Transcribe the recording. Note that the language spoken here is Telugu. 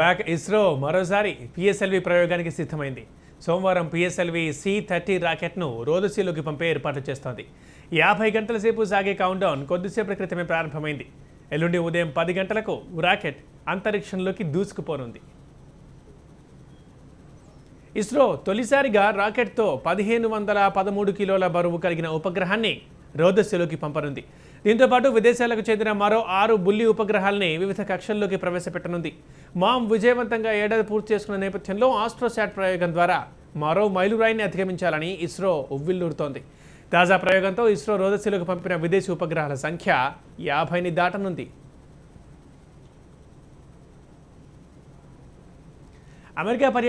బ్యాక్ ఇస్రో మరోసారి పిఎస్ఎల్వి ప్రయోగానికి సిద్ధమైంది సోమవారం పిఎస్ఎల్వి సి థర్టీ రాకెట్ను రోదసీలోకి పంపే ఏర్పాట్లు చేస్తోంది యాభై గంటల సేపు సాగే కౌంట్డౌన్ కొద్దిసేపటి క్రితమే ప్రారంభమైంది ఎల్లుండి ఉదయం పది గంటలకు రాకెట్ అంతరిక్షంలోకి దూసుకుపోనుంది ఇస్రో తొలిసారిగా రాకెట్తో పదిహేను వందల పదమూడు కిలోల బరువు కలిగిన ఉపగ్రహాన్ని రోదస్సులోకి పంపనుంది దీంతోపాటు విదేశాలకు చెందిన మరో ఆరు బుల్లి ఉపగ్రహాలని వివిధ కక్షల్లోకి ప్రవేశపెట్టనుంది మామ్ విజయవంతంగా ఏడాది పూర్తి చేసుకున్న నేపథ్యంలో ఆస్ట్రోశాట్ ప్రయోగం ద్వారా మరో మైలురాయిని అధిగమించాలని ఇస్రో ఉవ్విల్లూరుతోంది తాజా ప్రయోగంతో ఇస్రో రోదశీలకు పంపిన విదేశీ ఉపగ్రహాల సంఖ్య యాభైని దాటనుంది అమెరికా